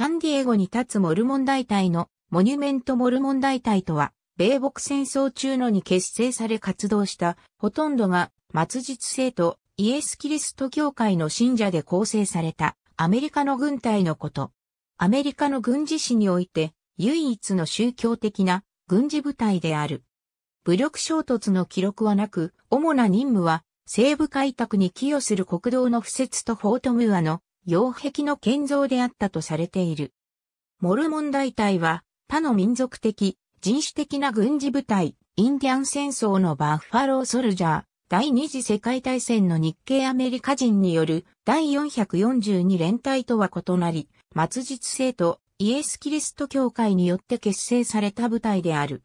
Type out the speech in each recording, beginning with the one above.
サンディエゴに立つモルモン大隊のモニュメントモルモン大隊とは、米国戦争中のに結成され活動した、ほとんどが、末日生徒、イエス・キリスト教会の信者で構成された、アメリカの軍隊のこと。アメリカの軍事史において、唯一の宗教的な軍事部隊である。武力衝突の記録はなく、主な任務は、西部開拓に寄与する国道の敷設とフォートムーアの擁壁の建造であったとされている。モルモン大隊は他の民族的、人種的な軍事部隊、インディアン戦争のバッファローソルジャー、第二次世界大戦の日系アメリカ人による第442連隊とは異なり、末日生徒イエス・キリスト教会によって結成された部隊である。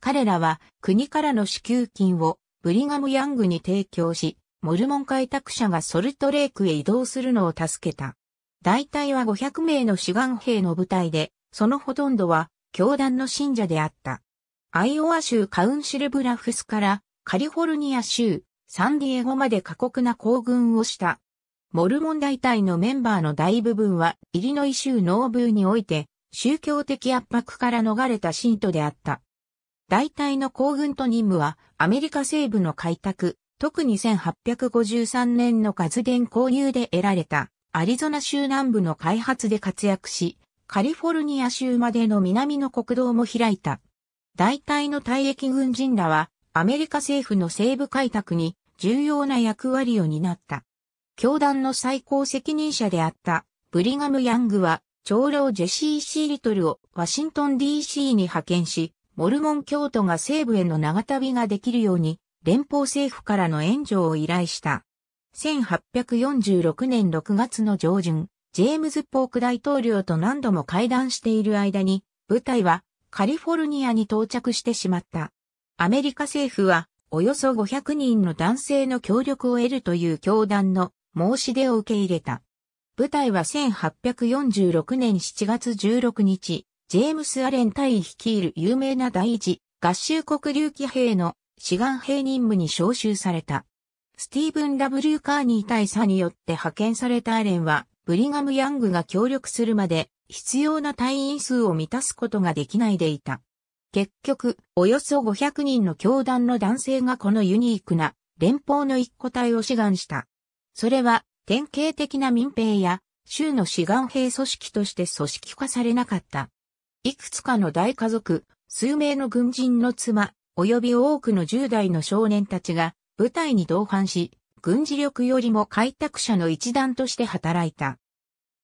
彼らは国からの支給金をブリガム・ヤングに提供し、モルモン開拓者がソルトレークへ移動するのを助けた。大体は500名の志願兵の部隊で、そのほとんどは教団の信者であった。アイオワ州カウンシルブラフスからカリフォルニア州サンディエゴまで過酷な行軍をした。モルモン大隊のメンバーの大部分はイリノイ州ノーブーにおいて宗教的圧迫から逃れた信徒であった。大隊の行軍と任務はアメリカ西部の開拓、特に1853年のガズデン購入で得られたアリゾナ州南部の開発で活躍し、カリフォルニア州までの南の国道も開いた。大体の退役軍人らはアメリカ政府の西部開拓に重要な役割を担った。教団の最高責任者であったブリガム・ヤングは長老ジェシー・シー・リトルをワシントン DC に派遣し、モルモン教徒が西部への長旅ができるように連邦政府からの援助を依頼した。1846年6月の上旬、ジェームズ・ポーク大統領と何度も会談している間に、部隊はカリフォルニアに到着してしまった。アメリカ政府は、およそ500人の男性の協力を得るという教団の申し出を受け入れた。部隊は1846年7月16日、ジェームス・アレン隊率いる有名な第一合衆国流騎兵の志願兵任務に招集された。スティーブン・ W・ カーニー大佐によって派遣されたアレンは、ブリガム・ヤングが協力するまで、必要な隊員数を満たすことができないでいた。結局、およそ500人の教団の男性がこのユニークな連邦の一個体を志願した。それは、典型的な民兵や、州の志願兵組織として組織化されなかった。いくつかの大家族、数名の軍人の妻、及び多くの10代の少年たちが部隊に同伴し、軍事力よりも開拓者の一団として働いた。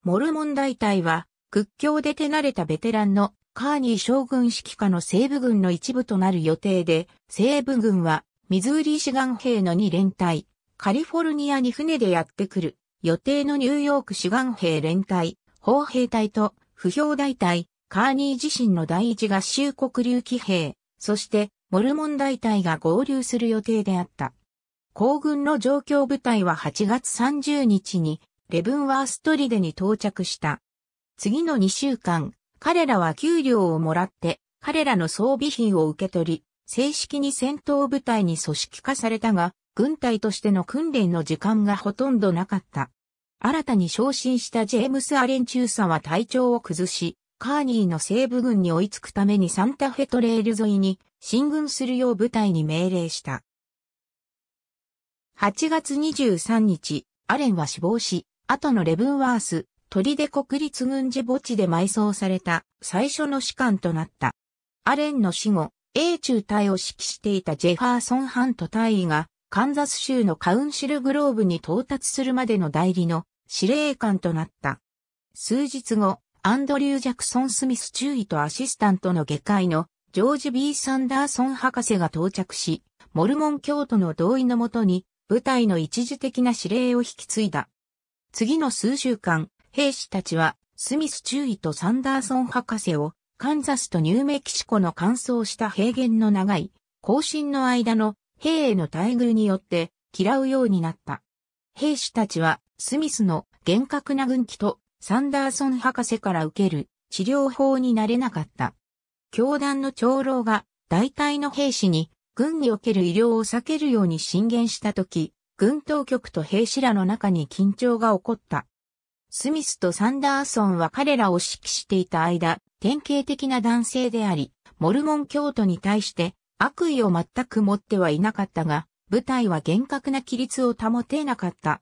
モルモン大隊は屈強で手慣れたベテランのカーニー将軍指揮下の西部軍の一部となる予定で、西部軍はミズーリー志願兵の2連隊、カリフォルニアに船でやってくる予定のニューヨーク志願兵連隊、砲兵隊と不評大隊、カーニー自身の第一合衆国流騎兵、そしてモルモン大隊が合流する予定であった。行軍の状況部隊は8月30日にレブンワーストリデに到着した。次の2週間、彼らは給料をもらって、彼らの装備品を受け取り、正式に戦闘部隊に組織化されたが、軍隊としての訓練の時間がほとんどなかった。新たに昇進したジェームス・アレンーサは体調を崩し、カーニーの西部軍に追いつくためにサンタフェトレール沿いに進軍するよう部隊に命令した。8月23日、アレンは死亡し、後のレブンワース、砦国立軍事墓地で埋葬された最初の士官となった。アレンの死後、英中隊を指揮していたジェファーソン・ハント大尉が、カンザス州のカウンシルグローブに到達するまでの代理の司令官となった。数日後、アンドリュー・ジャクソン・スミス中尉とアシスタントの下界のジョージ・ B・ サンダーソン博士が到着し、モルモン教徒の同意のもとに、部隊の一時的な指令を引き継いだ。次の数週間、兵士たちは、スミス中尉とサンダーソン博士を、カンザスとニューメキシコの乾燥した平原の長い、行進の間の兵への待遇によって嫌うようになった。兵士たちはスミスの厳格な軍機とサンダーソン博士から受ける治療法になれなかった。教団の長老が大体の兵士に軍における医療を避けるように進言したとき、軍当局と兵士らの中に緊張が起こった。スミスとサンダーソンは彼らを指揮していた間、典型的な男性であり、モルモン教徒に対して悪意を全く持ってはいなかったが、部隊は厳格な規律を保てなかった。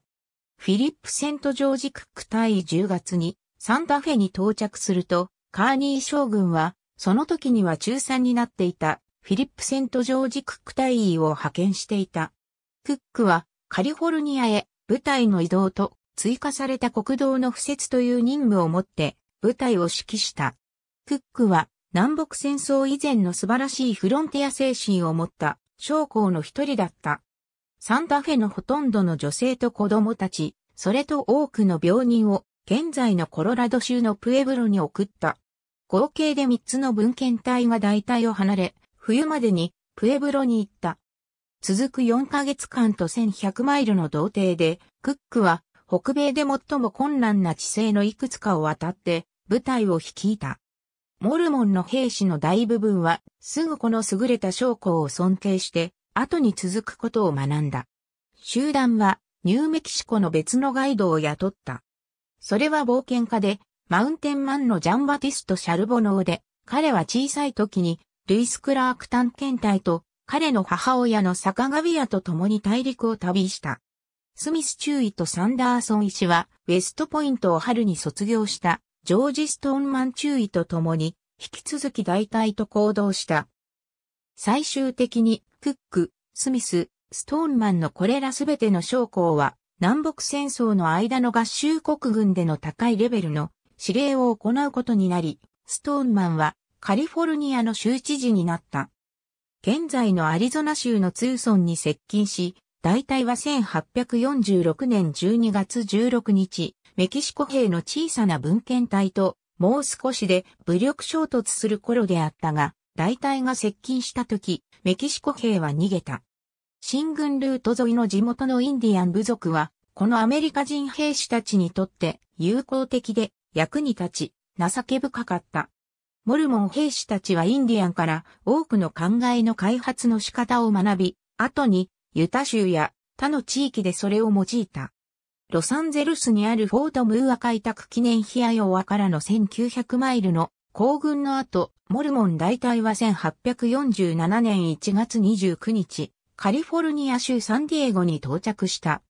フィリップ・セント・ジョージ・クック隊10月にサンタフェに到着すると、カーニー将軍はその時には中3になっていたフィリップ・セント・ジョージ・クック大尉を派遣していた。クックはカリフォルニアへ部隊の移動と追加された国道の布設という任務を持って部隊を指揮した。クックは南北戦争以前の素晴らしいフロンティア精神を持った将校の一人だった。サンタフェのほとんどの女性と子供たち、それと多くの病人を現在のコロラド州のプエブロに送った。合計で3つの文献隊が大隊を離れ、冬までにプエブロに行った。続く4ヶ月間と1100マイルの童程で、クックは北米で最も困難な地勢のいくつかを渡って部隊を率いた。モルモンの兵士の大部分はすぐこの優れた将校を尊敬して後に続くことを学んだ。集団はニューメキシコの別のガイドを雇った。それは冒険家でマウンテンマンのジャンバティスト・シャルボノーで、彼は小さい時に、ルイス・クラーク探検隊と、彼の母親の坂ガビアと共に大陸を旅した。スミス中尉とサンダーソン医師は、ウェストポイントを春に卒業した、ジョージ・ストーンマン中尉と共に、引き続き大隊と行動した。最終的に、クック、スミス、ストーンマンのこれらすべての将校は、南北戦争の間の合衆国軍での高いレベルの指令を行うことになり、ストーンマンはカリフォルニアの州知事になった。現在のアリゾナ州のツーソンに接近し、大体は1846年12月16日、メキシコ兵の小さな文献隊ともう少しで武力衝突する頃であったが、大隊が接近した時、メキシコ兵は逃げた。新軍ルート沿いの地元のインディアン部族は、このアメリカ人兵士たちにとって友好的で役に立ち、情け深かった。モルモン兵士たちはインディアンから多くの考えの開発の仕方を学び、後にユタ州や他の地域でそれを用いた。ロサンゼルスにあるフォートムーア開拓記念ヒアヨワからの1900マイルの行軍の後、モルモン大隊は1847年1月29日、カリフォルニア州サンディエゴに到着した。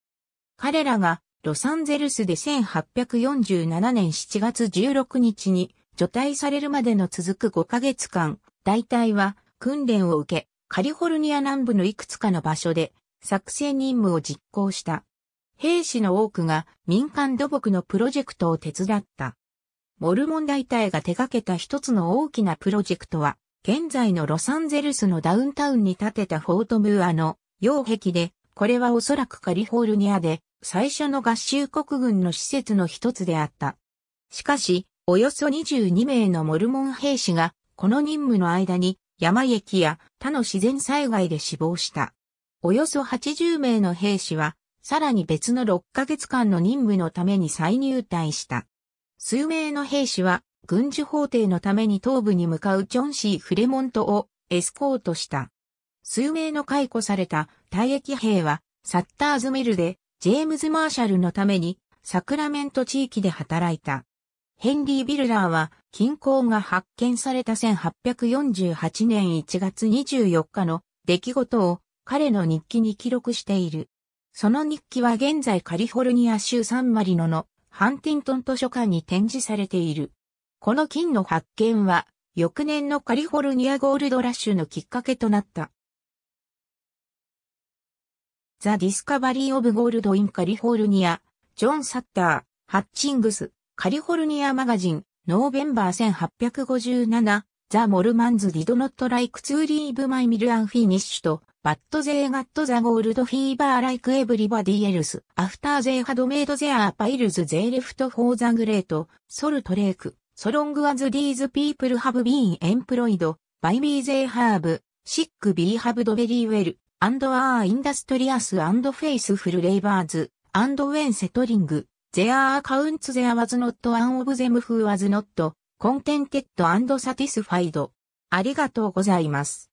彼らがロサンゼルスで1847年7月16日に除隊されるまでの続く5ヶ月間、大隊は訓練を受け、カリフォルニア南部のいくつかの場所で作戦任務を実行した。兵士の多くが民間土木のプロジェクトを手伝った。モルモン大隊が手掛けた一つの大きなプロジェクトは、現在のロサンゼルスのダウンタウンに建てたフォートムーアの擁壁で、これはおそらくカリフォルニアで最初の合衆国軍の施設の一つであった。しかし、およそ22名のモルモン兵士が、この任務の間に、山駅や他の自然災害で死亡した。およそ80名の兵士は、さらに別の6ヶ月間の任務のために再入隊した。数名の兵士は、軍需法廷のために東部に向かうジョン・シー・フレモントをエスコートした。数名の解雇された退役兵は、サッターズミルでジェームズ・マーシャルのためにサクラメント地域で働いた。ヘンリー・ビルラーは、金鉱が発見された1848年1月24日の出来事を彼の日記に記録している。その日記は現在カリフォルニア州サンマリノのハンティントン図書館に展示されている。この金の発見は、翌年のカリフォルニアゴールドラッシュのきっかけとなった。ザ・ディスカバリー・オブ・ゴールド・イン・カリフォルニア、ジョン・サッター、ハッチングス、カリフォルニア・マガジン、ノーベンバー1857、ザ・モルマンズ・ディド・ノット・ライク・ツー・リーブ・マイ・ミル・アン・フィニッシュと、バット・ゼー・ガット・ザ・ゴールド・フィーバー・ライク・エブリバディ・エルス、アフター・ゼー・ハド・メイド・ゼアー・パイルズ・ゼー・レフト・フォー・ザ・グレート、ソルト・レイク、ソロング・アズ・ディーズ・ピープル・ハブ・ビーン・エンプロイド、バイビー・ゼー・ハーブ、シック・ビー・ハブ・ド・ベリー・ウェル、アンドアーインダストリアスアンドフェイスフルレイバーズ、アンドウェンセトリング、ゼアーアカウンツゼアワズノットアンオブゼムフーワズノット、コンテンテッドアンドサティスファイド。ありがとうございます。